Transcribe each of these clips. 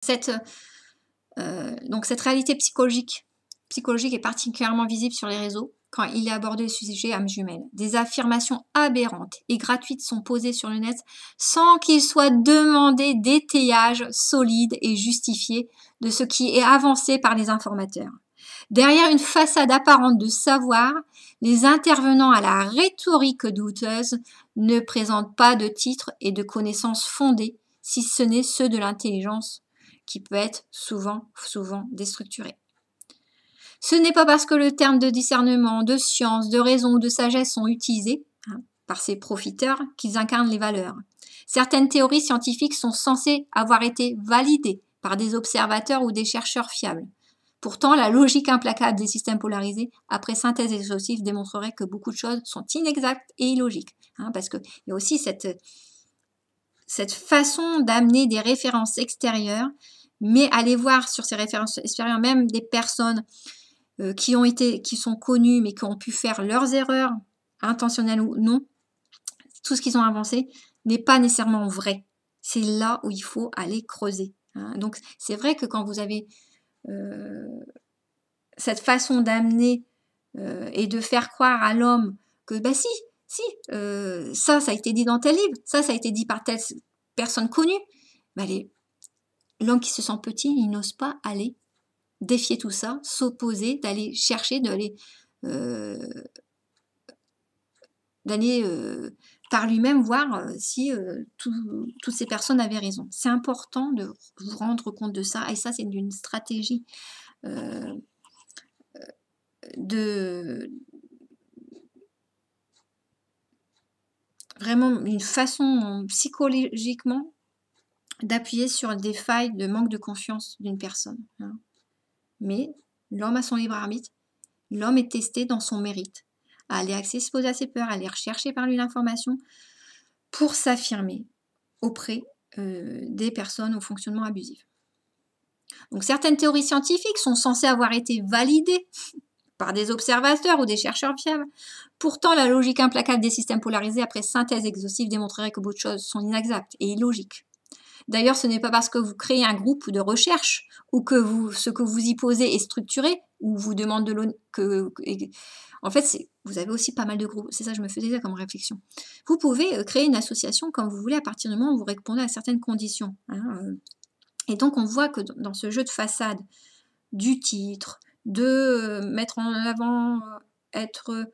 Cette, euh, donc cette réalité psychologique, psychologique est particulièrement visible sur les réseaux quand il est abordé le sujet âme jumelle. Des affirmations aberrantes et gratuites sont posées sur le net sans qu'il soit demandé d'étayage solide et justifié de ce qui est avancé par les informateurs. Derrière une façade apparente de savoir, les intervenants à la rhétorique douteuse ne présentent pas de titres et de connaissances fondées, si ce n'est ceux de l'intelligence qui peut être souvent, souvent déstructuré. Ce n'est pas parce que le terme de discernement, de science, de raison ou de sagesse sont utilisés hein, par ces profiteurs qu'ils incarnent les valeurs. Certaines théories scientifiques sont censées avoir été validées par des observateurs ou des chercheurs fiables. Pourtant, la logique implacable des systèmes polarisés, après synthèse exhaustive, démontrerait que beaucoup de choses sont inexactes et illogiques. Hein, parce qu'il y a aussi cette, cette façon d'amener des références extérieures mais aller voir sur ces références espérons même des personnes euh, qui ont été, qui sont connues, mais qui ont pu faire leurs erreurs, intentionnelles ou non, tout ce qu'ils ont avancé n'est pas nécessairement vrai. C'est là où il faut aller creuser. Hein. Donc c'est vrai que quand vous avez euh, cette façon d'amener euh, et de faire croire à l'homme que bah si, si, ça, ça a été dit dans tel livre, ça, ça a été dit par telle personne connue, bah, les, l'homme qui se sent petit, il n'ose pas aller défier tout ça, s'opposer, d'aller chercher, d'aller euh, euh, par lui-même voir euh, si toutes ces personnes avaient raison. C'est important de vous rendre compte de ça, et ça c'est une stratégie de vraiment une façon psychologiquement d'appuyer sur des failles de manque de confiance d'une personne. Hein. Mais l'homme a son libre arbitre, l'homme est testé dans son mérite, à aller exposer à ses peurs, à aller rechercher par lui l'information pour s'affirmer auprès euh, des personnes au fonctionnement abusif. Donc certaines théories scientifiques sont censées avoir été validées par des observateurs ou des chercheurs fiables. Pourtant, la logique implacable des systèmes polarisés après synthèse exhaustive démontrerait que beaucoup de choses sont inexactes et illogiques. D'ailleurs, ce n'est pas parce que vous créez un groupe de recherche ou que vous, ce que vous y posez est structuré ou vous demande de l'ONU que, en fait, vous avez aussi pas mal de groupes. C'est ça, je me faisais ça comme réflexion. Vous pouvez euh, créer une association comme vous voulez à partir du moment où vous répondez à certaines conditions. Hein, euh. Et donc, on voit que dans ce jeu de façade, du titre, de euh, mettre en avant être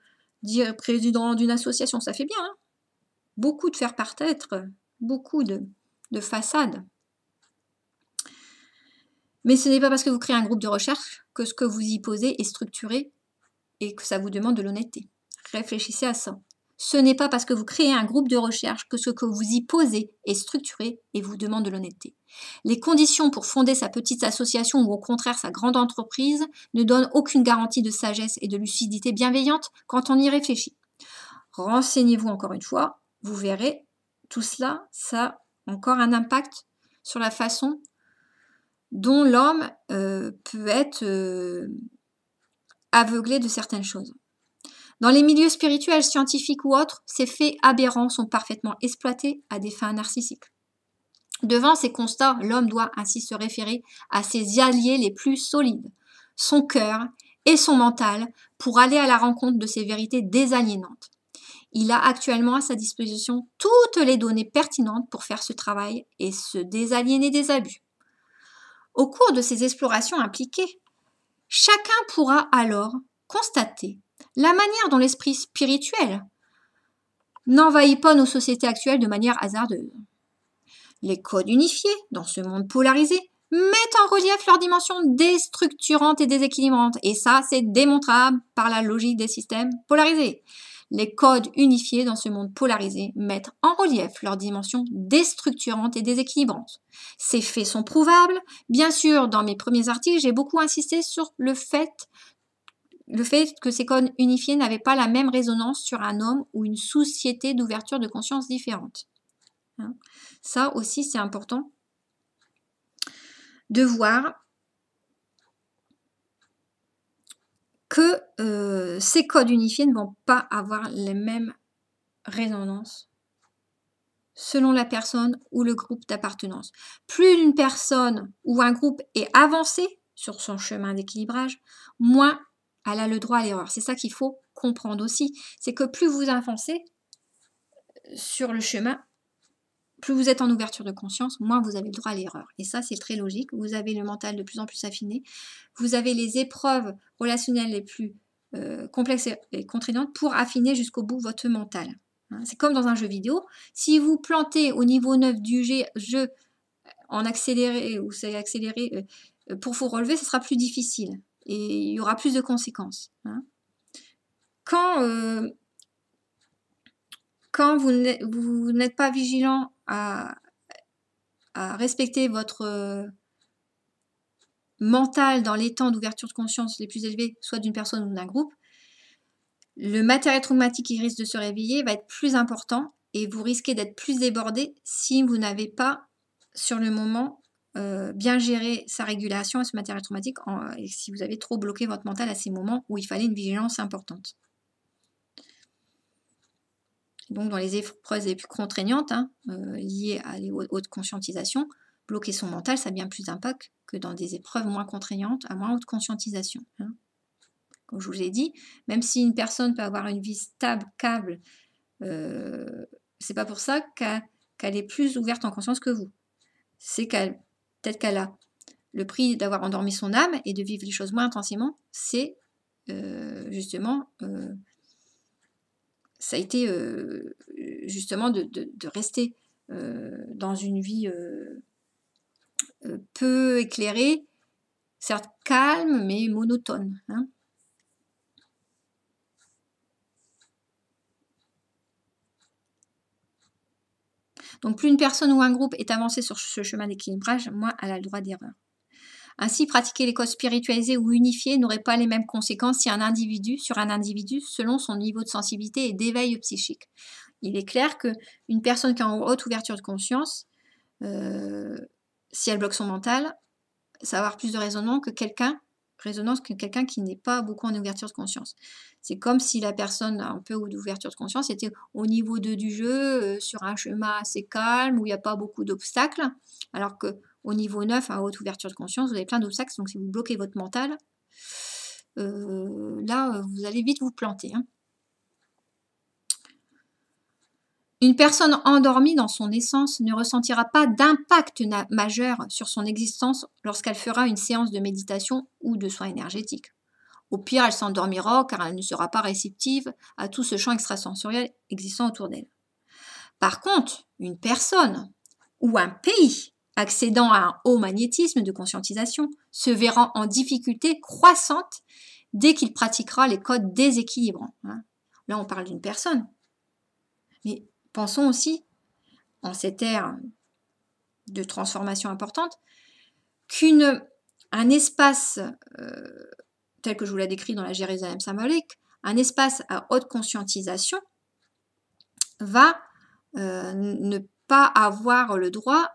président d'une association, ça fait bien. Hein. beaucoup de faire être beaucoup de de façade. Mais ce n'est pas parce que vous créez un groupe de recherche que ce que vous y posez est structuré et que ça vous demande de l'honnêteté. Réfléchissez à ça. Ce n'est pas parce que vous créez un groupe de recherche que ce que vous y posez est structuré et vous demande de l'honnêteté. Les conditions pour fonder sa petite association ou au contraire sa grande entreprise ne donnent aucune garantie de sagesse et de lucidité bienveillante quand on y réfléchit. Renseignez-vous encore une fois, vous verrez, tout cela, ça encore un impact sur la façon dont l'homme euh, peut être euh, aveuglé de certaines choses. Dans les milieux spirituels, scientifiques ou autres, ces faits aberrants sont parfaitement exploités à des fins narcissiques. Devant ces constats, l'homme doit ainsi se référer à ses alliés les plus solides, son cœur et son mental, pour aller à la rencontre de ces vérités désaliénantes. Il a actuellement à sa disposition toutes les données pertinentes pour faire ce travail et se désaliéner des abus. Au cours de ces explorations impliquées, chacun pourra alors constater la manière dont l'esprit spirituel n'envahit pas nos sociétés actuelles de manière hasardeuse. Les codes unifiés dans ce monde polarisé mettent en relief leur dimension déstructurante et déséquilibrante, et ça c'est démontrable par la logique des systèmes polarisés les codes unifiés dans ce monde polarisé mettent en relief leur dimension déstructurante et déséquilibrante. Ces faits sont prouvables. Bien sûr, dans mes premiers articles, j'ai beaucoup insisté sur le fait, le fait que ces codes unifiés n'avaient pas la même résonance sur un homme ou une société d'ouverture de conscience différente. Hein. Ça aussi, c'est important de voir que euh, ces codes unifiés ne vont pas avoir les mêmes résonances selon la personne ou le groupe d'appartenance. Plus une personne ou un groupe est avancé sur son chemin d'équilibrage, moins elle a le droit à l'erreur. C'est ça qu'il faut comprendre aussi. C'est que plus vous avancez sur le chemin, plus vous êtes en ouverture de conscience, moins vous avez le droit à l'erreur. Et ça, c'est très logique. Vous avez le mental de plus en plus affiné. Vous avez les épreuves relationnelles les plus euh, complexes et contraignantes pour affiner jusqu'au bout votre mental. Hein, c'est comme dans un jeu vidéo. Si vous plantez au niveau 9 du jeu en accéléré ou c'est accéléré euh, euh, pour vous relever, ce sera plus difficile et il y aura plus de conséquences. Hein. Quand, quand vous n'êtes pas vigilant à, respecter votre euh, mental dans les temps d'ouverture de conscience les plus élevés, soit d'une personne ou d'un groupe, le matériel traumatique qui risque de se réveiller va être plus important et vous risquez d'être plus débordé si vous n'avez pas, sur le moment, euh, bien géré sa régulation et ce matériel traumatique et si vous avez trop bloqué votre mental à ces moments où il fallait une vigilance importante. Donc, dans les épreuves les plus contraignantes, hein, euh, liées à les hautes conscientisations, bloquer son mental, ça a bien plus d'impact que dans des épreuves moins contraignantes, à moins haute conscientisation. Hein. Comme je vous ai dit, même si une personne peut avoir une vie stable, câble, ce euh, c'est pas pour ça qu'elle est plus ouverte en conscience que vous. C'est qu'elle, peut-être qu'elle a le prix d'avoir endormi son âme et de vivre les choses moins intensément, c'est euh, justement ça a été euh, justement de, rester euh, dans une vie euh, peu éclairée, certes calme, mais monotone. Hein. Donc plus une personne ou un groupe est avancé sur ce chemin d'équilibrage, moins elle a le droit d'erreur. Ainsi, pratiquer les causes spiritualisés ou unifiés n'aurait pas les mêmes conséquences si un individu sur un individu selon son niveau de sensibilité et d'éveil psychique. Il est clair qu'une personne qui a une haute ouverture de conscience, euh, si elle bloque son mental, ça va avoir plus de raisonnement que quelqu'un résonance que quelqu'un qui n'est pas beaucoup en ouverture de conscience. C'est comme si la personne un peu d'ouverture de conscience était au niveau 2 du jeu, euh, sur un chemin assez calme, où il n'y a pas beaucoup d'obstacles, alors que au niveau 9, à hein, haute ouverture de conscience, vous avez plein d'obstacles, donc si vous bloquez votre mental, euh, là, euh, vous allez vite vous planter. Hein. Une personne endormie dans son essence ne ressentira pas d'impact majeur sur son existence lorsqu'elle fera une séance de méditation ou de soins énergétiques. Au pire, elle s'endormira car elle ne sera pas réceptive à tout ce champ extrasensoriel existant autour d'elle. Par contre, une personne ou un pays accédant à un haut magnétisme de conscientisation, se verra en difficulté croissante dès qu'il pratiquera les codes déséquilibrants. Hein. Là, on parle d'une personne. Mais pensons aussi, en cette ère de transformation importante, qu'un espace euh, tel que je vous l'ai décrit dans la Jérusalem symbolique, un espace à haute conscientisation va euh, ne pas avoir le droit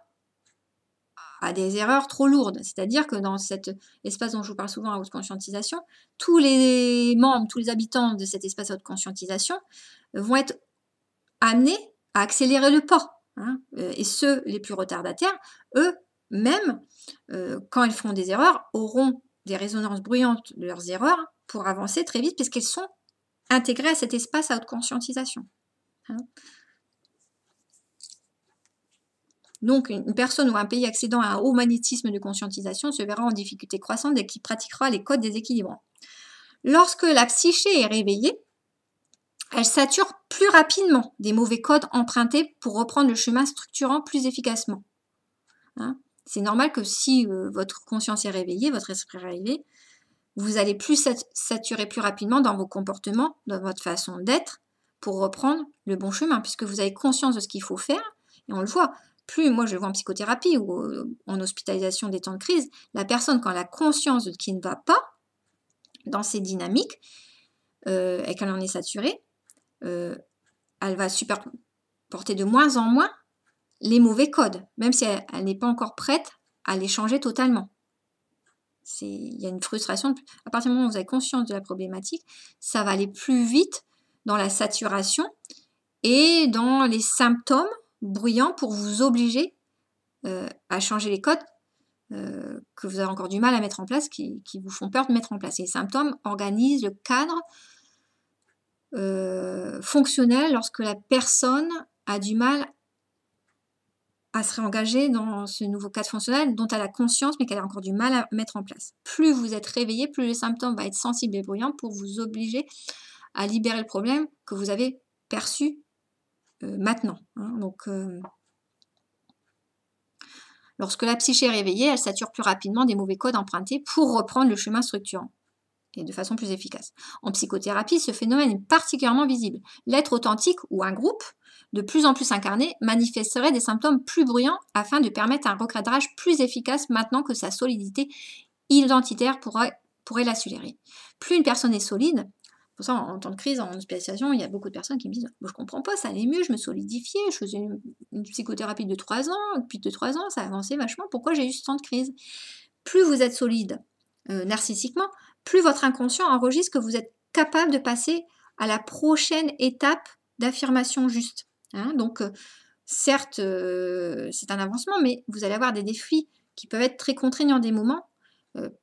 à des erreurs trop lourdes. C'est-à-dire que dans cet espace dont je vous parle souvent à haute conscientisation, tous les membres, tous les habitants de cet espace à haute conscientisation vont être amenés à accélérer le pas. Hein. Euh, et ceux les plus retardataires, eux-mêmes, euh, quand ils feront des erreurs, auront des résonances bruyantes de leurs erreurs pour avancer très vite puisqu'ils sont intégrés à cet espace à haute conscientisation. Hein. Donc, une personne ou un pays accédant à un haut magnétisme de conscientisation se verra en difficulté croissante dès qu'il pratiquera les codes déséquilibrants. Lorsque la psyché est réveillée, elle sature plus rapidement des mauvais codes empruntés pour reprendre le chemin structurant plus efficacement. Hein? C'est normal que si euh, votre conscience est réveillée, votre esprit est réveillé, vous allez plus saturer plus rapidement dans vos comportements, dans votre façon d'être, pour reprendre le bon chemin, puisque vous avez conscience de ce qu'il faut faire. Et on le voit, plus moi je le vois en psychothérapie ou euh, en hospitalisation des temps de crise, la personne quand elle a conscience de ce qui ne va pas dans ses dynamiques euh, et qu'elle en est saturée, euh, elle va super porter de moins en moins les mauvais codes, même si elle, elle n'est pas encore prête à les changer totalement. Il y a une frustration. À partir du moment où vous avez conscience de la problématique, ça va aller plus vite dans la saturation et dans les symptômes bruyant pour vous obliger euh, à changer les codes euh, que vous avez encore du mal à mettre en place, qui, vous font peur de mettre en place. les symptômes organisent le cadre euh, fonctionnel lorsque la personne a du mal à se réengager dans ce nouveau cadre fonctionnel dont elle a conscience mais qu'elle a encore du mal à mettre en place. Plus vous êtes réveillé, plus les symptômes vont être sensibles et bruyants pour vous obliger à libérer le problème que vous avez perçu euh, maintenant. Hein. donc, euh, lorsque la psyché est réveillée, elle sature plus rapidement des mauvais codes empruntés pour reprendre le chemin structurant et de façon plus efficace. En psychothérapie, ce phénomène est particulièrement visible. L'être authentique ou un groupe, de plus en plus incarné, manifesterait des symptômes plus bruyants afin de permettre un recadrage plus efficace maintenant que sa solidité identitaire pourrait, pourrait Plus une personne est solide, pour ça, en, temps de crise, en hospitalisation, il y a beaucoup de personnes qui me disent Je comprends pas, ça allait mieux, je me solidifiais, je faisais une, psychothérapie de 3 ans, depuis de 3 ans, ça avancé vachement, pourquoi j'ai eu ce temps de crise Plus vous êtes solide euh, narcissiquement, plus votre inconscient enregistre que vous êtes capable de passer à la prochaine étape d'affirmation juste. Hein. Donc, euh, certes, euh, c'est un avancement, mais vous allez avoir des défis qui peuvent être très contraignants des moments,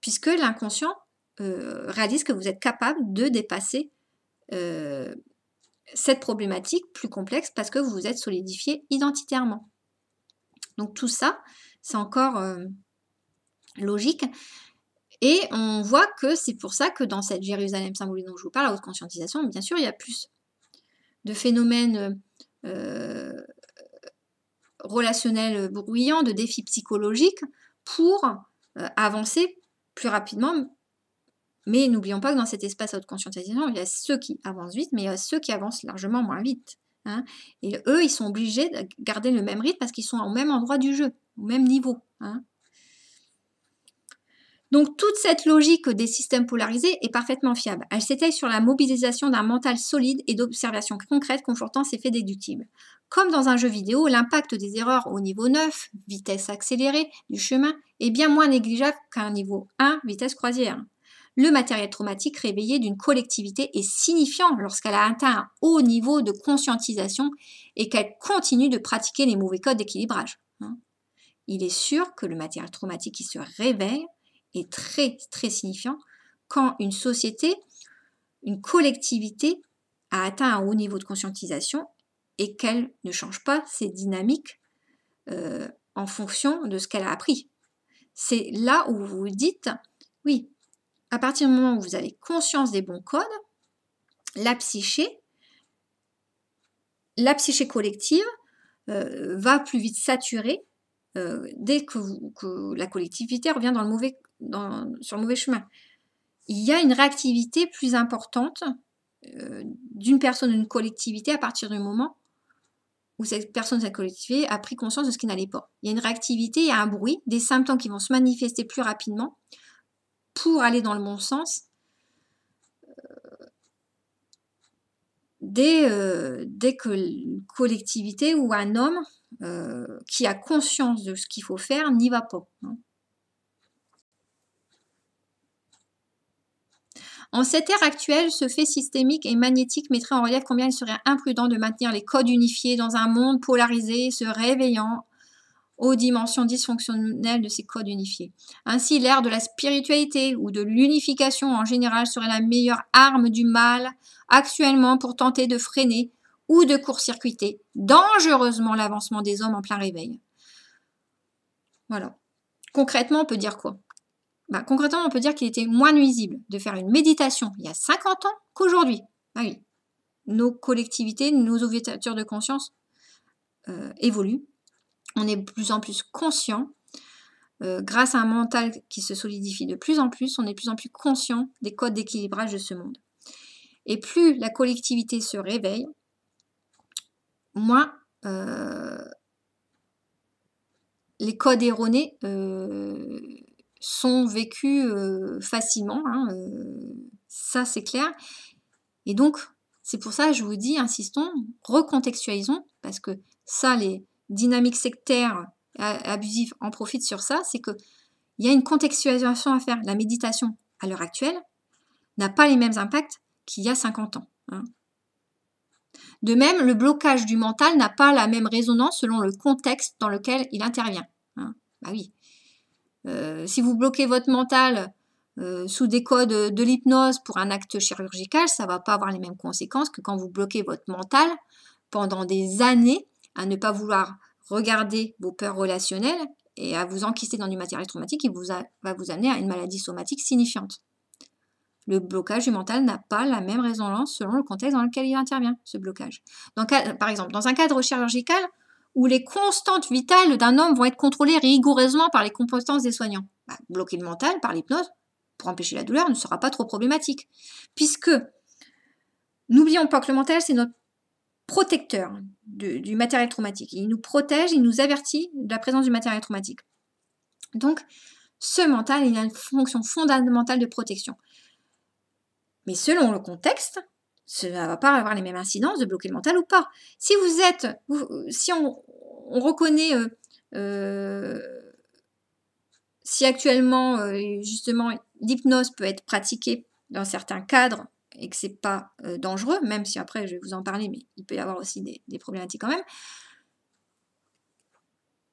puisque l'inconscient euh, que vous êtes capable de dépasser euh, cette problématique plus complexe parce que vous vous êtes solidifié identitairement. Donc tout ça, c'est encore euh, logique. Et on voit que c'est pour ça que dans cette Jérusalem symbolique dont je vous parle, la haute conscientisation, bien sûr, il y a plus de phénomènes euh, relationnels bruyants, de défis psychologiques pour avancer plus rapidement mais n'oublions pas que dans cet espace à haute conscientisation, il y a ceux qui avancent vite, mais il y a ceux qui avancent largement moins vite. Hein. Et eux, ils sont obligés de garder le même rythme parce qu'ils sont au même endroit du jeu, au même niveau. Hein. Donc toute cette logique des systèmes polarisés est parfaitement fiable. Elle s'étaye sur la mobilisation d'un mental solide et d'observations concrètes confortant ces faits déductibles. Comme dans un jeu vidéo, l'impact des erreurs au niveau 9, vitesse accélérée du chemin, est bien moins négligeable qu'un niveau 1, vitesse croisière le matériel traumatique réveillé d'une collectivité est signifiant lorsqu'elle a atteint un haut niveau de conscientisation et qu'elle continue de pratiquer les mauvais codes d'équilibrage. Hein. Il est sûr que le matériel traumatique qui se réveille est très très signifiant quand une société, une collectivité a atteint un haut niveau de conscientisation et qu'elle ne change pas ses dynamiques euh, en fonction de ce qu'elle a appris. C'est là où vous vous dites, oui, à partir du moment où vous avez conscience des bons codes, la psyché, la psyché collective euh, va plus vite saturer euh, dès que, la collectivité revient sur le mauvais chemin. Il y a une réactivité plus importante euh, d'une personne, d'une collectivité à partir du moment où cette personne, cette collectivité a pris conscience de ce qui n'allait pas. Il y a une réactivité, il y a un bruit, des symptômes qui vont se manifester plus rapidement pour aller dans le bon sens euh, dès, euh, dès que collectivité ou un homme euh, qui a conscience de ce qu'il faut faire n'y va pas. Hein. En cette ère actuelle, ce fait systémique et magnétique mettrait en relief combien il serait imprudent de maintenir les codes unifiés dans un monde polarisé, se réveillant aux dimensions dysfonctionnelles de ces codes unifiés. Ainsi, l'ère de la spiritualité ou de l'unification en général serait la meilleure arme du mal actuellement pour tenter de freiner ou de court-circuiter dangereusement l'avancement des hommes en plein réveil. Voilà. Concrètement, on peut dire quoi Bah, Concrètement, on peut dire qu'il était moins nuisible de faire une méditation il y a 50 ans qu'aujourd'hui. Ah oui, nos collectivités, nos ouvertures de conscience euh, évoluent on est de plus en plus conscient. Euh, grâce à un mental qui se solidifie de plus en plus, on est de plus en plus conscient des codes d'équilibrage de ce monde. Et plus la collectivité se réveille, moins euh, les codes erronés euh, sont vécus facilement. Hein, ça, c'est clair. Et donc, c'est pour ça que je vous dis, insistons, recontextualisons, parce que ça, les, dynamique sectaire abusive en profite sur ça, c'est qu'il y a une contextualisation à faire. La méditation, à l'heure actuelle, n'a pas les mêmes impacts qu'il y a 50 ans. Hein. De même, le blocage du mental n'a pas la même résonance selon le contexte dans lequel il intervient. Hein. Bah oui. Euh, si vous bloquez votre mental euh, sous des codes de l'hypnose pour un acte chirurgical, ça ne va pas avoir les mêmes conséquences que quand vous bloquez votre mental pendant des années à ne pas vouloir regarder vos peurs relationnelles et à vous enquister dans du matériel traumatique qui vous va vous amener à une maladie somatique signifiante. Le blocage du mental n'a pas la même résonance selon le contexte dans lequel il intervient, ce blocage. Dans, par exemple, dans un cadre chirurgical où les constantes vitales d'un homme vont être contrôlées rigoureusement par les compétences des soignants, bah, bloquer le mental par l'hypnose pour empêcher la douleur ne sera pas trop problématique. Puisque, n'oublions pas que le mental, c'est notre protecteur du matériel traumatique. Il nous protège, il nous avertit de la présence du matériel traumatique. Donc, ce mental, il a une fonction fondamentale de protection. Mais selon le contexte, ça ne va pas avoir les mêmes incidences de bloquer le mental ou pas. Si vous êtes, si on, reconnaît, euh, euh, si actuellement, euh, justement, l'hypnose peut être pratiquée dans certains cadres et que c'est pas euh, dangereux, même si après je vais vous en parler, mais il peut y avoir aussi des, problématiques quand même.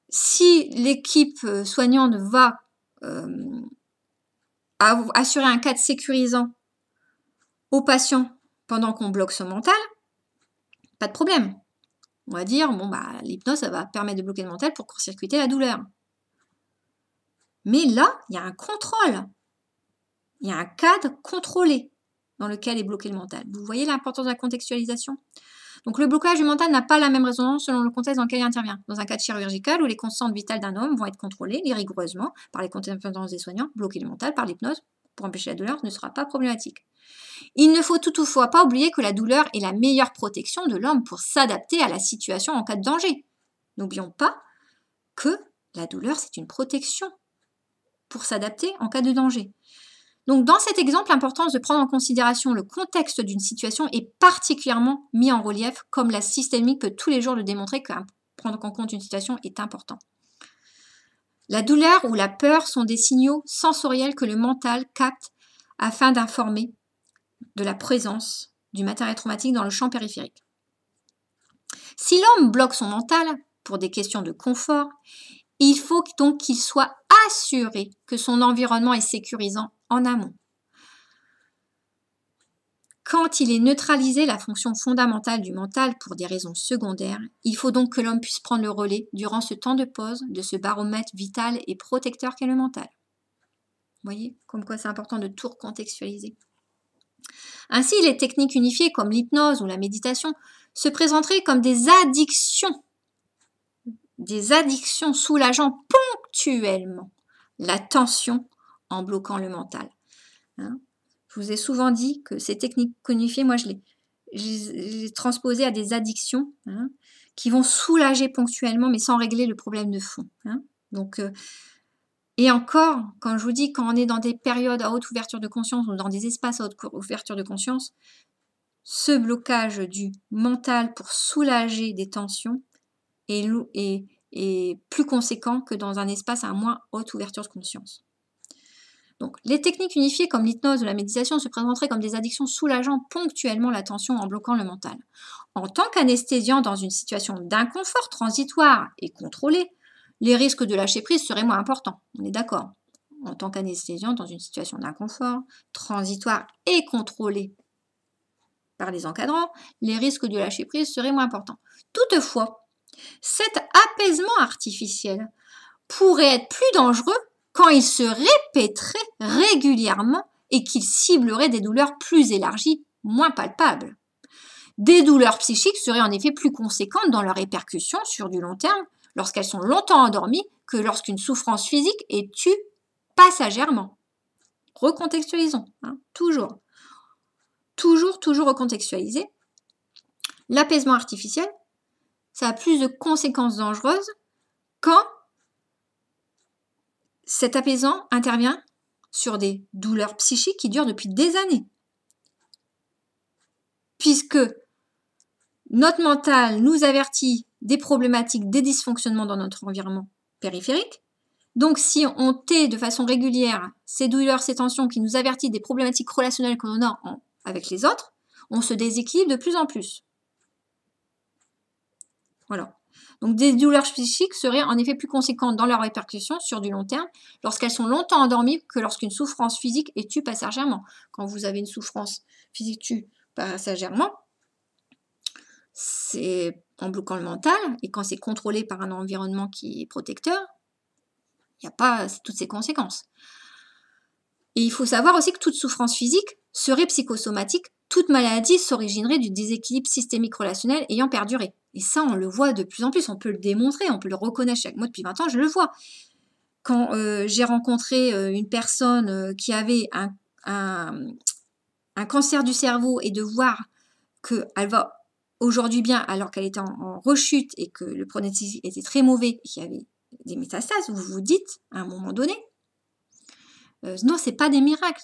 Si l'équipe euh, soignante va euh, assurer un cadre sécurisant aux patients pendant qu'on bloque son mental, pas de problème. On va dire, bon, bah, l'hypnose, ça va permettre de bloquer le mental pour court-circuiter la douleur. Mais là, il y a un contrôle. Il y a un cadre contrôlé dans lequel est bloqué le mental. Vous voyez l'importance de la contextualisation donc le blocage du mental n'a pas la même résonance selon le contexte dans lequel il intervient. Dans un cas de chirurgical où les constantes vitales d'un homme vont être contrôlées rigoureusement par les compétences des soignants, bloquer le mental par l'hypnose pour empêcher la douleur ne sera pas problématique. Il ne faut toutefois pas oublier que la douleur est la meilleure protection de l'homme pour s'adapter à la situation en cas de danger. N'oublions pas que la douleur, c'est une protection pour s'adapter en cas de danger. Donc dans cet exemple, l'importance de prendre en considération le contexte d'une situation est particulièrement mis en relief, comme la systémique peut tous les jours le démontrer que prendre en compte une situation est important. La douleur ou la peur sont des signaux sensoriels que le mental capte afin d'informer de la présence du matériel traumatique dans le champ périphérique. Si l'homme bloque son mental pour des questions de confort, il faut donc qu'il soit assuré que son environnement est sécurisant en amont. Quand il est neutralisé la fonction fondamentale du mental pour des raisons secondaires, il faut donc que l'homme puisse prendre le relais durant ce temps de pause de ce baromètre vital et protecteur qu'est le mental. Vous voyez, comme quoi c'est important de tout recontextualiser. Ainsi, les techniques unifiées comme l'hypnose ou la méditation se présenteraient comme des addictions, des addictions soulageant ponctuellement la tension en bloquant le mental. Hein. je vous ai souvent dit que ces techniques cognifiées, moi je les, transposais transposées à des addictions hein, qui vont soulager ponctuellement mais sans régler le problème de fond. Hein. Donc, euh, et encore, quand je vous dis, quand on est dans des périodes à haute ouverture de conscience ou dans des espaces à haute ouverture de conscience, ce blocage du mental pour soulager des tensions est plus conséquent que dans un espace à moins haute ouverture de conscience. Donc, les techniques unifiées comme l'hypnose ou la méditation se présenteraient comme des addictions soulageant ponctuellement la tension en bloquant le mental. En tant qu'anesthésiant dans une situation d'inconfort transitoire et contrôlée, les risques de lâcher prise seraient moins importants. On est d'accord. En tant qu'anesthésiant dans une situation d'inconfort transitoire et contrôlée par les encadrants, les risques de lâcher prise seraient moins importants. Toutefois, cet apaisement artificiel pourrait être plus dangereux quand il se répéterait régulièrement et qu'il ciblerait des douleurs plus élargies, moins palpables. Des douleurs psychiques seraient en effet plus conséquentes dans leurs répercussions sur du long terme lorsqu'elles sont longtemps endormies que lorsqu'une souffrance physique est tue passagèrement. Recontextualisons, hein, toujours. Toujours, toujours recontextualiser. L'apaisement artificiel, ça a plus de conséquences dangereuses quand cet apaisant intervient sur des douleurs psychiques qui durent depuis des années. Puisque notre mental nous avertit des problématiques, des dysfonctionnements dans notre environnement périphérique. Donc si on tait de façon régulière ces douleurs, ces tensions qui nous avertissent des problématiques relationnelles qu'on a avec les autres, on se déséquilibre de plus en plus. Voilà. Donc des douleurs physiques seraient en effet plus conséquentes dans leur répercussion sur du long terme lorsqu'elles sont longtemps endormies que lorsqu'une souffrance physique est tue passagèrement. Quand vous avez une souffrance physique tue passagèrement, c'est en bloquant le mental et quand c'est contrôlé par un environnement qui est protecteur, il n'y a pas toutes ces conséquences. Et il faut savoir aussi que toute souffrance physique serait psychosomatique, toute maladie s'originerait du déséquilibre systémique relationnel ayant perduré. Et ça, on le voit de plus en plus, on peut le démontrer, on peut le reconnaître chaque mois depuis 20 ans, je le vois. Quand euh, j'ai rencontré euh, une personne euh, qui avait un, cancer du cerveau et de voir qu'elle va aujourd'hui bien alors qu'elle était en, rechute et que le pronostic était très mauvais et qu'il y avait des métastases, vous vous dites à un moment donné, non, ce n'est pas des miracles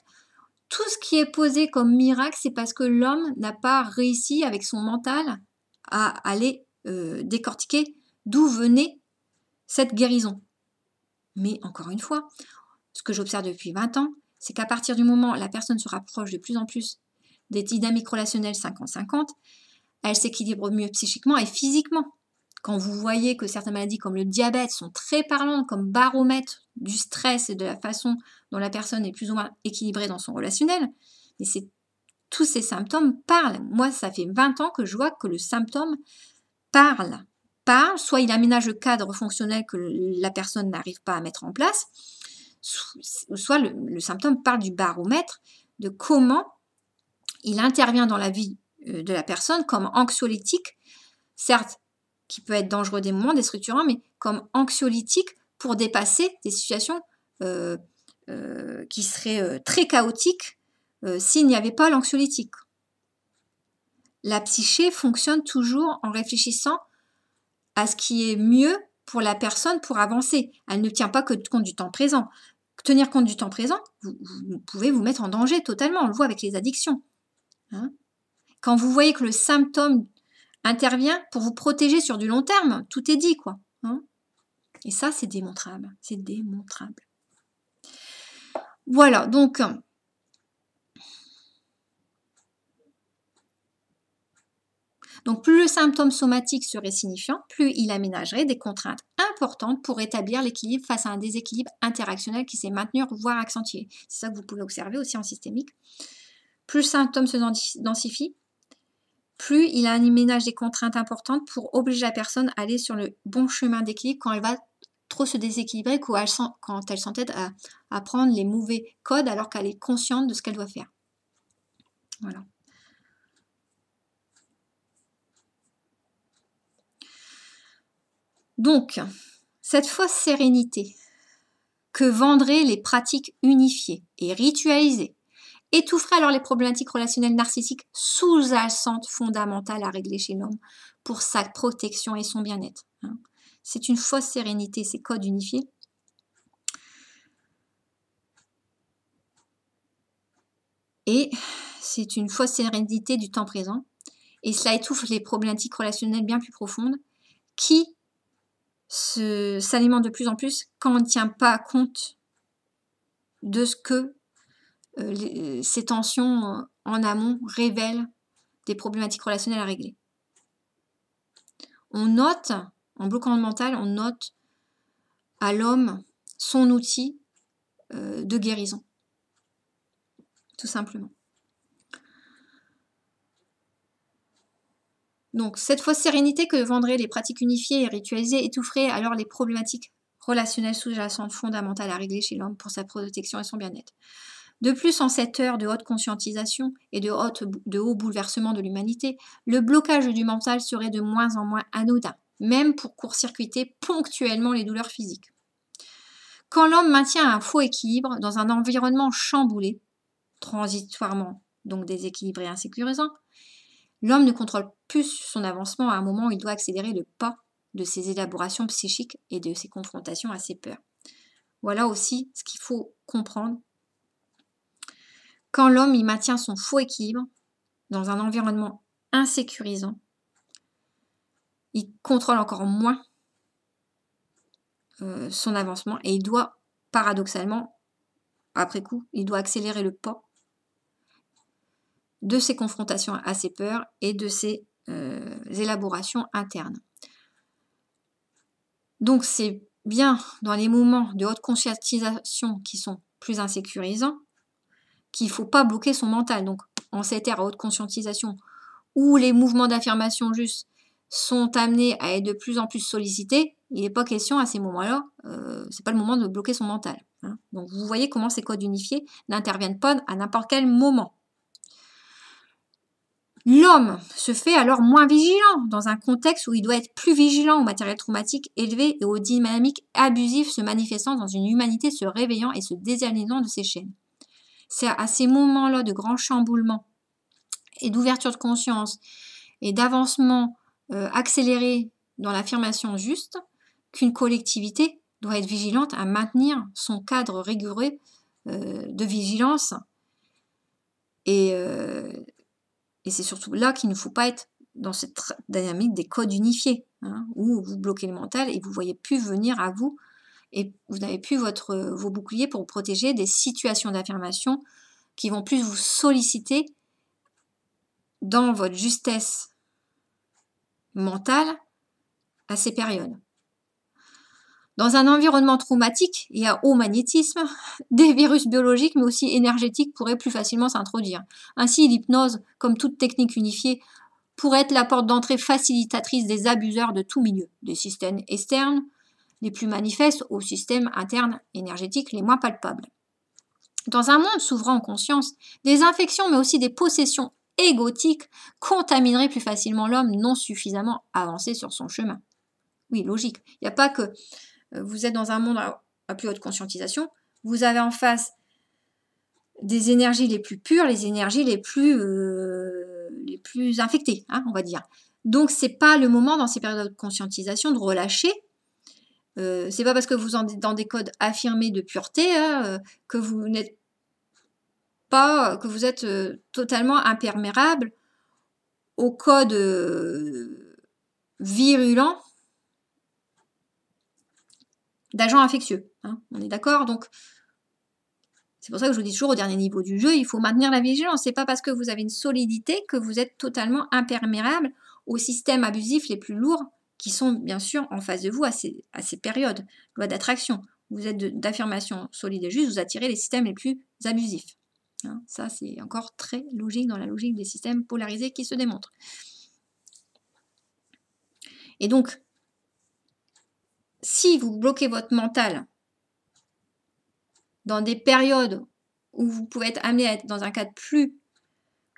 tout ce qui est posé comme miracle, c'est parce que l'homme n'a pas réussi avec son mental à aller euh, décortiquer d'où venait cette guérison. Mais encore une fois, ce que j'observe depuis 20 ans, c'est qu'à partir du moment où la personne se rapproche de plus en plus des dynamiques relationnelles 50-50, elle s'équilibre mieux psychiquement et physiquement. Quand vous voyez que certaines maladies comme le diabète sont très parlantes comme baromètre du stress et de la façon dont la personne est plus ou moins équilibrée dans son relationnel, mais c'est tous ces symptômes parlent. Moi, ça fait 20 ans que je vois que le symptôme parle. Parle, soit il aménage le cadre fonctionnel que la personne n'arrive pas à mettre en place, soit le, symptôme parle du baromètre de comment il intervient dans la vie euh, de la personne comme anxiolytique, certes qui peut être dangereux des moments, déstructurant, mais comme anxiolytique pour dépasser des situations euh, euh, qui seraient très chaotiques euh, s'il n'y avait pas l'anxiolytique. La psyché fonctionne toujours en réfléchissant à ce qui est mieux pour la personne pour avancer. Elle ne tient pas que compte du temps présent. Tenir compte du temps présent, vous, pouvez vous mettre en danger totalement, on le voit avec les addictions. Hein. Quand vous voyez que le symptôme intervient pour vous protéger sur du long terme, tout est dit, quoi. Hein. Et ça, c'est démontrable. C'est démontrable. Voilà, donc Donc plus le symptôme somatique serait signifiant, plus il aménagerait des contraintes importantes pour établir l'équilibre face à un déséquilibre interactionnel qui s'est maintenu, voire accentué. C'est ça que vous pouvez observer aussi en systémique. Plus le symptôme se densifie, plus il aménage des contraintes importantes pour obliger la personne à aller sur le bon chemin d'équilibre quand elle va trop se déséquilibrer, quand elle s'entête à, à prendre les mauvais codes alors qu'elle est consciente de ce qu'elle doit faire. Voilà. Donc, cette fausse sérénité que vendraient les pratiques unifiées et ritualisées étoufferait alors les problématiques relationnelles narcissiques sous-jacentes fondamentales à régler chez l'homme pour sa protection et son bien-être. Hein. C'est une fausse sérénité, ces codes unifiés. Et c'est une fausse sérénité du temps présent. Et cela étouffe les problématiques relationnelles bien plus profondes qui s'alimente de plus en plus quand on ne tient pas compte de ce que euh, ces tensions en amont révèlent des problématiques relationnelles à régler. On note, en bloquant le mental, on note à l'homme son outil euh, de guérison, tout simplement. Donc cette fausse sérénité que vendraient les pratiques unifiées et ritualisées étoufferait alors les problématiques relationnelles sous-jacentes fondamentales à régler chez l'homme pour sa protection et son bien-être. De plus, en cette heure de haute conscientisation et de, de haut bouleversement de l'humanité, le blocage du mental serait de moins en moins anodin, même pour court-circuiter ponctuellement les douleurs physiques. Quand l'homme maintient un faux équilibre dans un environnement chamboulé, transitoirement donc déséquilibré et insécurisant, L'homme ne contrôle plus son avancement à un moment où il doit accélérer le pas de ses élaborations psychiques et de ses confrontations à ses peurs. Voilà aussi ce qu'il faut comprendre. Quand l'homme y maintient son faux équilibre dans un environnement insécurisant, il contrôle encore moins euh, son avancement et il doit paradoxalement, après coup, il doit accélérer le pas de ces confrontations à ces peurs et de ces euh, élaborations internes. Donc c'est bien dans les moments de haute conscientisation qui sont plus insécurisants qu'il ne faut pas bloquer son mental. Donc en cette ère à haute conscientisation où les mouvements d'affirmation juste sont amenés à être de plus en plus sollicités, il n'est pas question à ces moments-là, euh, ce n'est pas le moment de bloquer son mental. Hein. Donc vous voyez comment ces codes unifiés n'interviennent pas à n'importe quel moment. L'homme se fait alors moins vigilant dans un contexte où il doit être plus vigilant au matériel traumatique élevé et aux dynamiques abusives se manifestant dans une humanité se réveillant et se désalignant de ses chaînes. C'est à ces moments-là de grands chamboulements et d'ouverture de conscience et d'avancement euh, accéléré dans l'affirmation juste qu'une collectivité doit être vigilante à maintenir son cadre rigoureux euh, de vigilance et euh, et c'est surtout là qu'il ne faut pas être dans cette dynamique des codes unifiés, hein, où vous bloquez le mental et vous ne voyez plus venir à vous, et vous n'avez plus votre, vos boucliers pour vous protéger des situations d'affirmation qui vont plus vous solliciter dans votre justesse mentale à ces périodes. Dans un environnement traumatique et à haut magnétisme, des virus biologiques mais aussi énergétiques pourraient plus facilement s'introduire. Ainsi, l'hypnose, comme toute technique unifiée, pourrait être la porte d'entrée facilitatrice des abuseurs de tout milieu, des systèmes externes les plus manifestes aux systèmes internes énergétiques les moins palpables. Dans un monde souverain en conscience, des infections mais aussi des possessions égotiques contamineraient plus facilement l'homme non suffisamment avancé sur son chemin. Oui, logique. Il n'y a pas que euh, vous êtes dans un monde à, plus haute conscientisation, vous avez en face des énergies les plus pures, les énergies les plus, euh, les plus infectées, hein, on va dire. Donc ce n'est pas le moment dans ces périodes de conscientisation de relâcher. Euh, c'est pas parce que vous êtes dans des codes affirmés de pureté hein, euh, que vous n'êtes pas, que vous êtes totalement imperméable aux codes virulents d'agents infectieux. Hein, on est d'accord Donc, c'est pour ça que je vous dis toujours au dernier niveau du jeu, il faut maintenir la vigilance. C'est pas parce que vous avez une solidité que vous êtes totalement imperméable aux systèmes abusifs les plus lourds qui sont bien sûr en face de vous à ces, à ces périodes. Loi d'attraction. Vous êtes d'affirmation solide et juste, vous attirez les systèmes les plus abusifs. Hein. ça, c'est encore très logique dans la logique des systèmes polarisés qui se démontrent. Et donc, si vous bloquez votre mental dans des périodes où vous pouvez être amené à être dans un cadre plus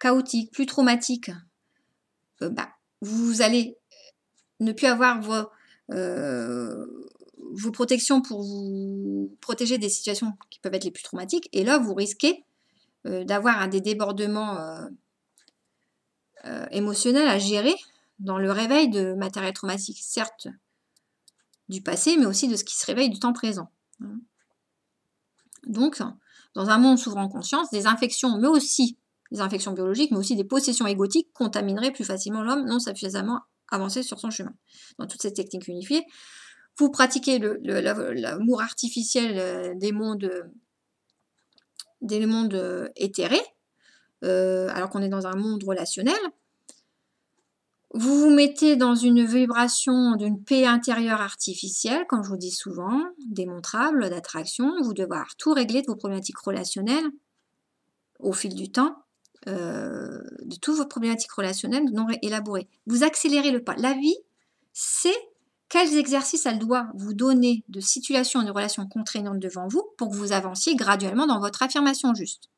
chaotique, plus traumatique, euh, bah, vous allez euh, ne plus avoir euh, vos, protections pour vous protéger des situations qui peuvent être les plus traumatiques. Et là, vous risquez d'avoir des débordements émotionnels à gérer dans le réveil de matériel traumatique. Certes, du passé, mais aussi de ce qui se réveille du temps présent. Donc, dans un monde souvent en conscience, des infections, mais aussi des infections biologiques, mais aussi des possessions égotiques contamineraient plus facilement l'homme non suffisamment avancé sur son chemin. Dans toutes cette techniques unifiée, vous pratiquez l'amour artificiel euh, des mondes, des mondes euh, éthérés, euh, alors qu'on est dans un monde relationnel, vous vous mettez dans une vibration d'une paix intérieure artificielle, comme je vous dis souvent, démontrable, d'attraction. Vous devez avoir tout régler de vos problématiques relationnelles au fil du temps, euh, de toutes vos problématiques relationnelles non élaborées. Vous accélérez le pas. La vie, c'est quels exercices elle doit vous donner de situations et de relations contraignantes devant vous pour que vous avanciez graduellement dans votre affirmation juste.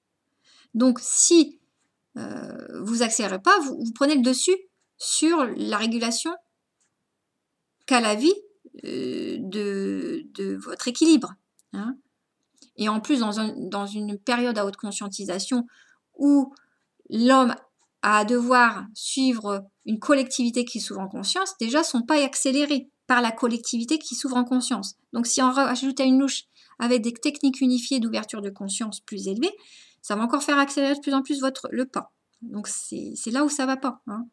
Donc si euh, vous accélérez pas, vous prenez le dessus sur la régulation qu'a la vie euh, de, votre équilibre. Hein. Et en plus, dans, une période à haute conscientisation où l'homme a à devoir suivre une collectivité qui s'ouvre en conscience, déjà son pas est accéléré par la collectivité qui s'ouvre en conscience. Donc si on rajoute à une louche avec des techniques unifiées d'ouverture de conscience plus élevées, ça va encore faire accélérer de plus en plus votre, le pas. Donc c'est là où ça va pas. Hein.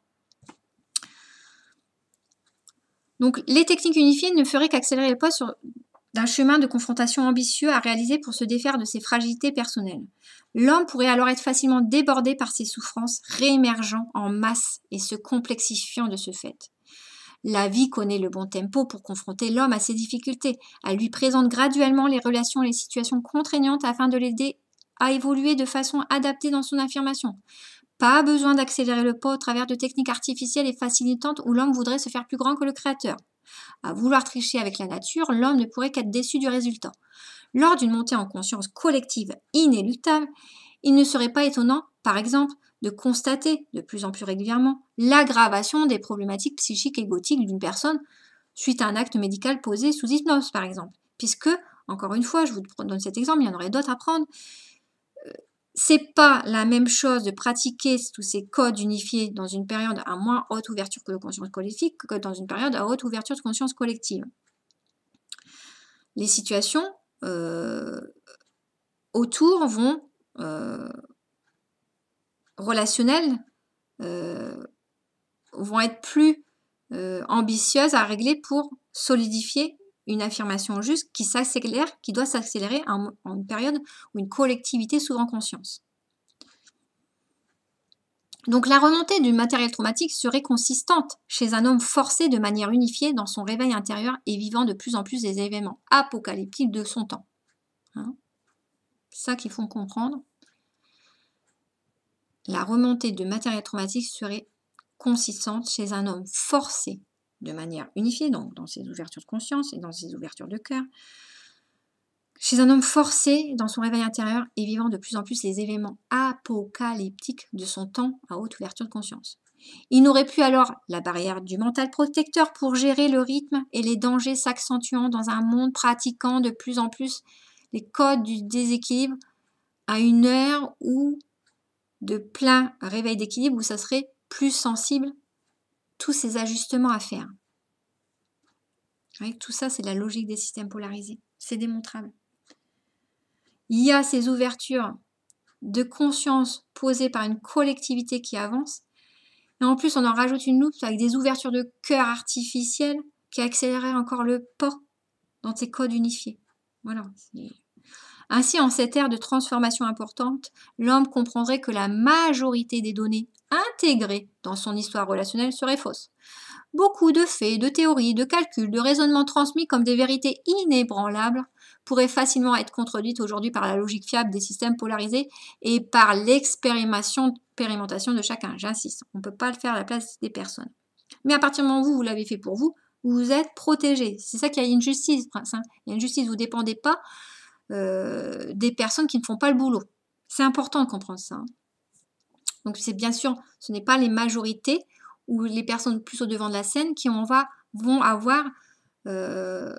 Donc les techniques unifiées ne feraient qu'accélérer le poids d'un chemin de confrontation ambitieux à réaliser pour se défaire de ses fragilités personnelles. L'homme pourrait alors être facilement débordé par ses souffrances, réémergeant en masse et se complexifiant de ce fait. La vie connaît le bon tempo pour confronter l'homme à ses difficultés. Elle lui présente graduellement les relations et les situations contraignantes afin de l'aider à évoluer de façon adaptée dans son affirmation. Pas besoin d'accélérer le pas au travers de techniques artificielles et facilitantes où l'homme voudrait se faire plus grand que le créateur. À vouloir tricher avec la nature, l'homme ne pourrait qu'être déçu du résultat. Lors d'une montée en conscience collective inéluctable, il ne serait pas étonnant, par exemple, de constater de plus en plus régulièrement l'aggravation des problématiques psychiques et gothiques d'une personne suite à un acte médical posé sous hypnose, par exemple. Puisque, encore une fois, je vous donne cet exemple, il y en aurait d'autres à prendre, c'est pas la même chose de pratiquer tous ces codes unifiés dans une période à moins haute ouverture que de conscience collective que dans une période à haute ouverture de conscience collective. Les situations euh, autour vont euh, relationnelles euh, vont être plus ambitieuses à régler pour solidifier une affirmation juste qui s'accélère, qui doit s'accélérer en, une période où une collectivité souvent conscience. Donc la remontée du matériel traumatique serait consistante chez un homme forcé de manière unifiée dans son réveil intérieur et vivant de plus en plus des événements apocalyptiques de son temps. Hein ça qu'il faut comprendre. La remontée du matériel traumatique serait consistante chez un homme forcé de manière unifiée, donc dans ses ouvertures de conscience et dans ses ouvertures de cœur, chez un homme forcé dans son réveil intérieur et vivant de plus en plus les événements apocalyptiques de son temps à haute ouverture de conscience. Il n'aurait plus alors la barrière du mental protecteur pour gérer le rythme et les dangers s'accentuant dans un monde pratiquant de plus en plus les codes du déséquilibre à une heure où de plein réveil d'équilibre où ça serait plus sensible tous ces ajustements à faire. Avec tout ça, c'est la logique des systèmes polarisés. C'est démontrable. Il y a ces ouvertures de conscience posées par une collectivité qui avance. Et en plus, on en rajoute une loupe avec des ouvertures de cœur artificielles qui accélèrent encore le port dans ces codes unifiés. Voilà, ainsi, en cette ère de transformation importante, l'homme comprendrait que la majorité des données intégrées dans son histoire relationnelle serait fausses. Beaucoup de faits, de théories, de calculs, de raisonnements transmis comme des vérités inébranlables pourraient facilement être contredites aujourd'hui par la logique fiable des systèmes polarisés et par l'expérimentation de chacun. J'insiste, on ne peut pas le faire à la place des personnes. Mais à partir du moment où vous, vous l'avez fait pour vous, vous êtes protégé. C'est ça qu'il y a une justice, prince. Il y a une justice, vous ne dépendez pas euh, des personnes qui ne font pas le boulot. C'est important de comprendre ça. Hein. Donc c'est bien sûr, ce n'est pas les majorités ou les personnes plus au devant de la scène qui vont avoir, euh,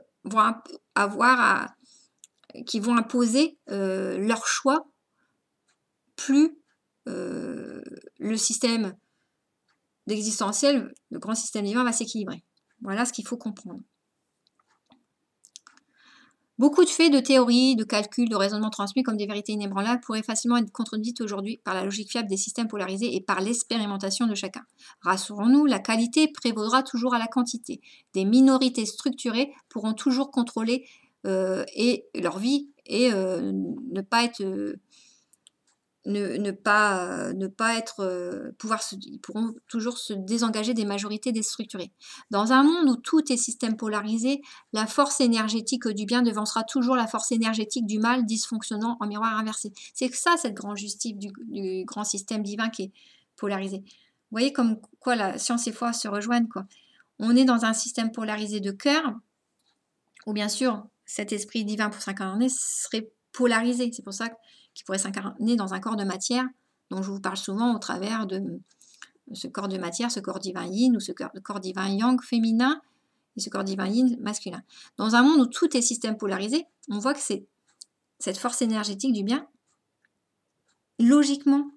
avoir à, qui vont imposer euh, leur choix plus le système d'existentiel, le grand système vivant va s'équilibrer. Voilà ce qu'il faut comprendre. Beaucoup de faits, de théories, de calculs, de raisonnements transmis comme des vérités inébranlables pourraient facilement être contredites aujourd'hui par la logique fiable des systèmes polarisés et par l'expérimentation de chacun. Rassurons-nous, la qualité prévaudra toujours à la quantité. Des minorités structurées pourront toujours contrôler euh, et leur vie et euh, ne pas être euh, ne, pas, euh, ne pas être, euh, pouvoir se, ils pourront toujours se désengager des majorités déstructurées. Dans un monde où tout est système polarisé, la force énergétique du bien devancera toujours la force énergétique du mal dysfonctionnant en miroir inversé. C'est ça cette grande justice du, grand système divin qui est polarisé. Vous voyez comme quoi la science et foi se rejoignent. Quoi. On est dans un système polarisé de cœur, où bien sûr cet esprit divin pour s'incarner serait polarisé. C'est pour ça que qui pourrait s'incarner dans un corps de matière dont je vous parle souvent au travers de euh, ce corps de matière, ce corps divin yin ou ce corps divin yang féminin et ce corps divin yin masculin. Dans un monde où tout est système polarisé, on voit que c'est cette force énergétique du bien, logiquement,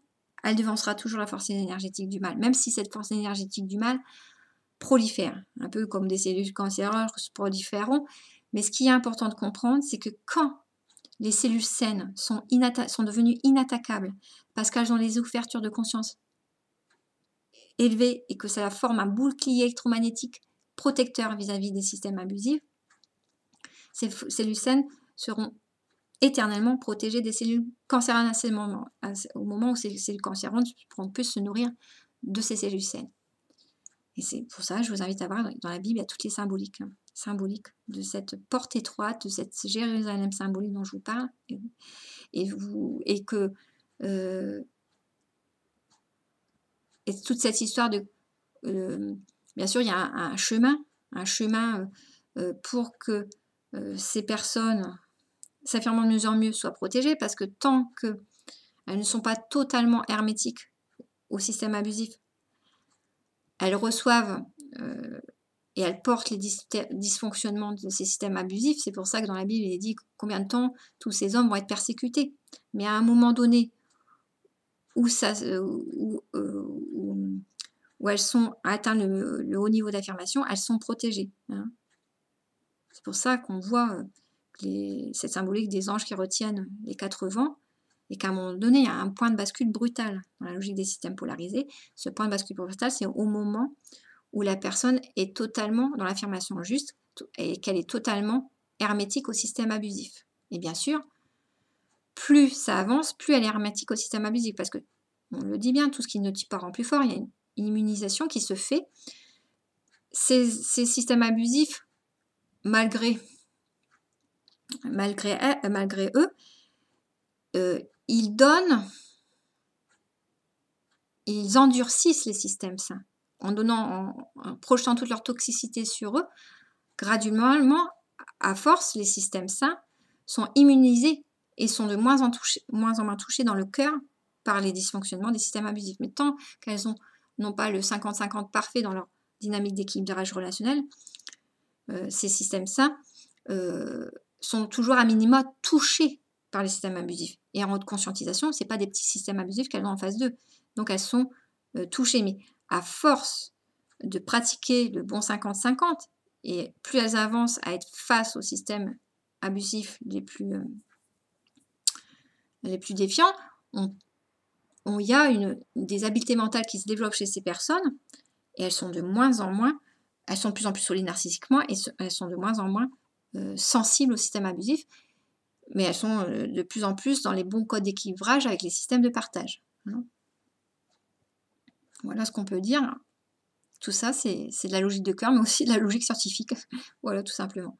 elle devancera toujours la force énergétique du mal, même si cette force énergétique du mal prolifère, un peu comme des cellules cancéreuses prolifèrent, Mais ce qui est important de comprendre, c'est que quand les cellules saines sont, devenues inattaquables parce qu'elles ont les ouvertures de conscience élevées et que cela forme un bouclier électromagnétique protecteur vis-à-vis des systèmes abusifs, ces cellules saines seront éternellement protégées des cellules cancéreuses moment, au moment où ces cellules cancéreuses pourront plus se nourrir de ces cellules saines. Et c'est pour ça que je vous invite à voir dans la Bible, il y a toutes les symboliques. Hein symbolique, de cette porte étroite, de cette Jérusalem symbolique dont je vous parle, et, que euh, et toute cette histoire de... Euh, bien sûr, il y a un, chemin, un chemin euh, pour que ces personnes s'affirmant de mieux en mieux soient protégées, parce que tant qu'elles ne sont pas totalement hermétiques au système abusif, elles reçoivent et elle porte les dysfonctionnements de ces systèmes abusifs. C'est pour ça que dans la Bible, il est dit combien de temps tous ces hommes vont être persécutés. Mais à un moment donné, où, euh, elles sont atteintes le, haut niveau d'affirmation, elles sont protégées. Hein. C'est pour ça qu'on voit euh, cette symbolique des anges qui retiennent les quatre vents et qu'à un moment donné, il y a un point de bascule brutal dans la logique des systèmes polarisés. Ce point de bascule brutal, c'est au moment où la personne est totalement dans l'affirmation juste et qu'elle est totalement hermétique au système abusif. Et bien sûr, plus ça avance, plus elle est hermétique au système abusif, parce que, on le dit bien, tout ce qui ne t'y pas rend plus fort, il y a une immunisation qui se fait. Ces, systèmes abusifs, malgré, malgré, euh, eux, euh, ils donnent, ils endurcissent les systèmes sains en donnant, en, projetant toute leur toxicité sur eux, graduellement, à force, les systèmes sains sont immunisés et sont de moins en, moins touchés dans le cœur par les dysfonctionnements des systèmes abusifs. Mais tant qu'elles n'ont pas le 50-50 parfait dans leur dynamique d'équilibrage relationnel, euh, ces systèmes sains euh, sont toujours à minima touchés par les systèmes abusifs. Et en haute conscientisation, ce n'est pas des petits systèmes abusifs qu'elles ont en face d'eux. Donc elles sont euh, touchées. Mais à force de pratiquer le bon 50-50, et plus elles avancent à être face au système abusif les plus, euh, les plus défiants, on, y a une, des habiletés mentales qui se développent chez ces personnes, et elles sont de moins en moins, elles sont de plus en plus solides narcissiquement, et elles sont de moins en moins euh, sensibles au système abusif, mais elles sont euh, de plus en plus dans les bons codes d'équilibrage avec les systèmes de partage. Hein. Voilà ce qu'on peut dire. Tout ça, c'est de la logique de cœur, mais aussi de la logique scientifique. voilà, tout simplement.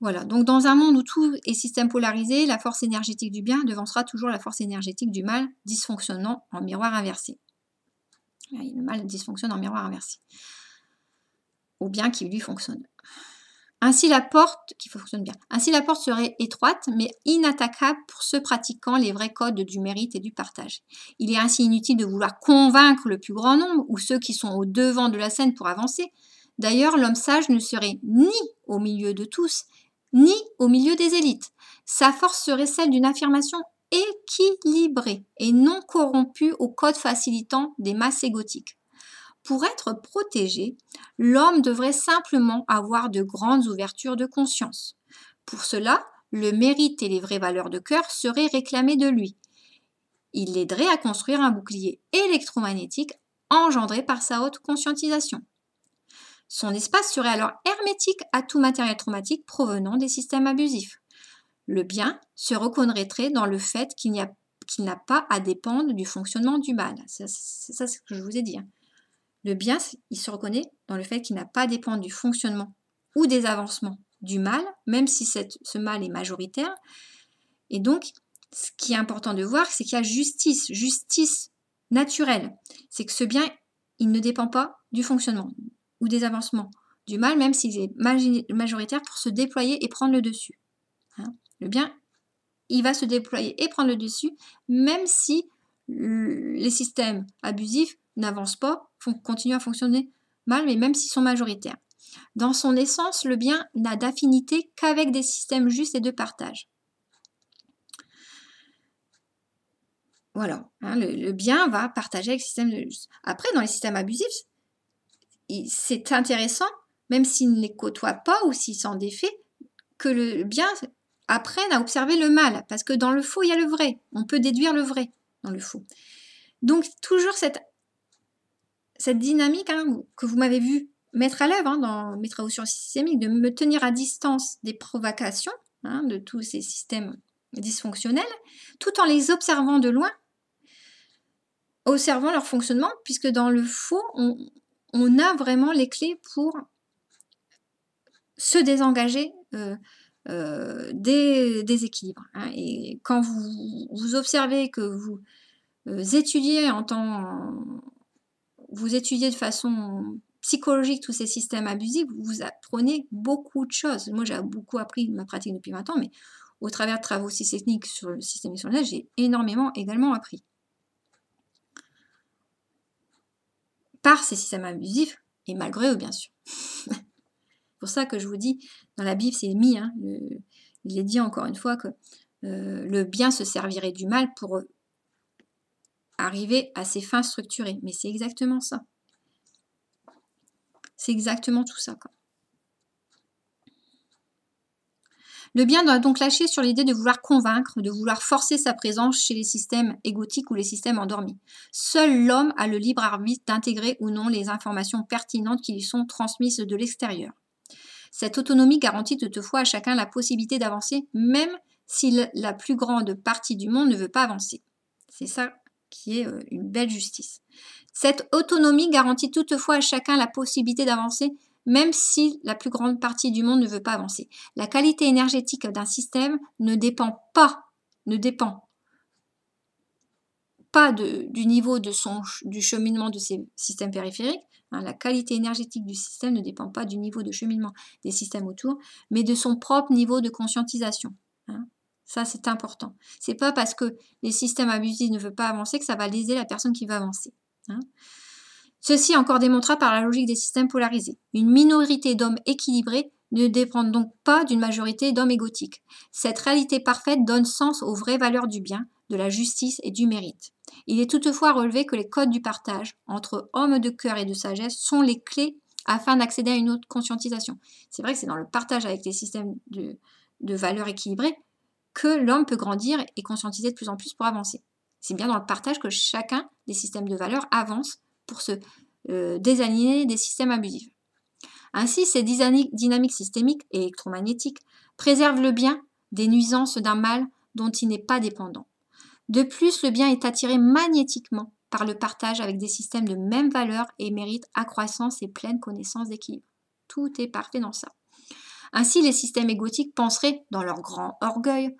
Voilà, donc dans un monde où tout est système polarisé, la force énergétique du bien devancera toujours la force énergétique du mal dysfonctionnant en miroir inversé. Le mal dysfonctionne en miroir inversé. Au bien qui lui fonctionne. Ainsi la porte, qui fonctionne bien, ainsi la porte serait étroite mais inattaquable pour ceux pratiquant les vrais codes du mérite et du partage. Il est ainsi inutile de vouloir convaincre le plus grand nombre ou ceux qui sont au devant de la scène pour avancer. D'ailleurs, l'homme sage ne serait ni au milieu de tous, ni au milieu des élites. Sa force serait celle d'une affirmation équilibrée et non corrompue au code facilitant des masses égotiques. Pour être protégé, l'homme devrait simplement avoir de grandes ouvertures de conscience. Pour cela, le mérite et les vraies valeurs de cœur seraient réclamés de lui. Il l'aiderait à construire un bouclier électromagnétique engendré par sa haute conscientisation. Son espace serait alors hermétique à tout matériel traumatique provenant des systèmes abusifs. Le bien se reconnaîtrait dans le fait qu'il n'a pas à dépendre du fonctionnement du mal. C'est ça, ce que je vous ai dit. Hein. Le bien, il se reconnaît dans le fait qu'il n'a pas dépend du fonctionnement ou des avancements du mal, même si ce mal est majoritaire. Et donc, ce qui est important de voir, c'est qu'il y a justice, justice naturelle. C'est que ce bien, il ne dépend pas du fonctionnement ou des avancements du mal, même s'il est majoritaire pour se déployer et prendre le dessus. Hein. le bien, il va se déployer et prendre le dessus, même si les systèmes abusifs n'avancent pas continuent à fonctionner mal, mais même s'ils sont majoritaires. Dans son essence, le bien n'a d'affinité qu'avec des systèmes justes et de partage. Voilà, hein, le, bien va partager avec le système de juste. Après, dans les systèmes abusifs, c'est intéressant, même s'il ne les côtoie pas ou s'il s'en défait, que le bien apprenne à observer le mal, parce que dans le faux, il y a le vrai. On peut déduire le vrai dans le faux. Donc, toujours cette cette dynamique hein, que vous m'avez vu mettre à l'œuvre hein, dans mes travaux sur le systémique, de me tenir à distance des provocations hein, de tous ces systèmes dysfonctionnels, tout en les observant de loin, observant leur fonctionnement, puisque dans le faux, on, a vraiment les clés pour se désengager euh, euh, des équilibres Et quand vous, observez que vous euh, étudiez en tant vous étudiez de façon psychologique tous ces systèmes abusifs, vous apprenez beaucoup de choses. Moi, j'ai beaucoup appris de ma pratique depuis 20 ans, mais au travers de travaux systémiques sur le système émotionnel, j'ai énormément également appris. Par ces systèmes abusifs, et malgré eux, bien sûr. c'est pour ça que je vous dis, dans la Bible, c'est mis, hein, il est dit encore une fois que euh, le bien se servirait du mal pour arriver à ses fins structurées. Mais c'est exactement ça. C'est exactement tout ça. Le bien doit donc lâcher sur l'idée de vouloir convaincre, de vouloir forcer sa présence chez les systèmes égotiques ou les systèmes endormis. Seul l'homme a le libre arbitre d'intégrer ou non les informations pertinentes qui lui sont transmises de l'extérieur. Cette autonomie garantit toutefois à chacun la possibilité d'avancer, même si la plus grande partie du monde ne veut pas avancer. C'est ça qui est euh, une belle justice. Cette autonomie garantit toutefois à chacun la possibilité d'avancer, même si la plus grande partie du monde ne veut pas avancer. La qualité énergétique d'un système ne dépend pas, ne dépend pas du niveau de du cheminement de ses systèmes périphériques. Hein, la qualité énergétique du système ne dépend pas du niveau de cheminement des systèmes autour, mais de son propre niveau de conscientisation. Hein. Ça, c'est important. C'est pas parce que les systèmes abusifs ne veulent pas avancer que ça va léser la personne qui va avancer. Hein. Ceci est encore démontré par la logique des systèmes polarisés. Une minorité d'hommes équilibrés ne dépend donc pas d'une majorité d'hommes égotiques. Cette réalité parfaite donne sens aux vraies valeurs du bien, de la justice et du mérite. Il est toutefois relevé que les codes du partage entre hommes de cœur et de sagesse sont les clés afin d'accéder à une autre conscientisation. C'est vrai que c'est dans le partage avec les systèmes de valeurs équilibrées que l'homme peut grandir et conscientiser de plus en plus pour avancer. C'est bien dans le partage que chacun des systèmes de valeurs avance pour se euh, désaligner des systèmes abusifs. Ainsi, ces dynamiques systémiques et électromagnétiques préservent le bien des nuisances d'un mal dont il n'est pas dépendant. De plus, le bien est attiré magnétiquement par le partage avec des systèmes de même valeur et mérite accroissance et pleine connaissance d'équilibre. Tout est parfait dans ça. Ainsi, les systèmes égotiques penseraient, dans leur grand orgueil,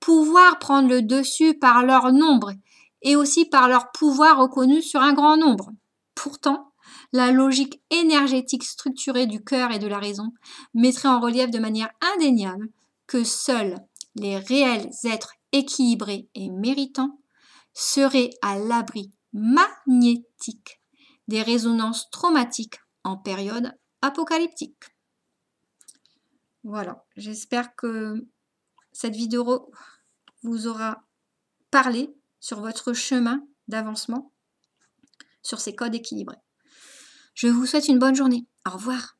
pouvoir prendre le dessus par leur nombre et aussi par leur pouvoir reconnu sur un grand nombre. Pourtant, la logique énergétique structurée du cœur et de la raison mettrait en relief de manière indéniable que seuls les réels êtres équilibrés et méritants seraient à l'abri magnétique des résonances traumatiques en période apocalyptique. Voilà, j'espère que cette vidéo vous aura parlé sur votre chemin d'avancement, sur ces codes équilibrés. Je vous souhaite une bonne journée. Au revoir.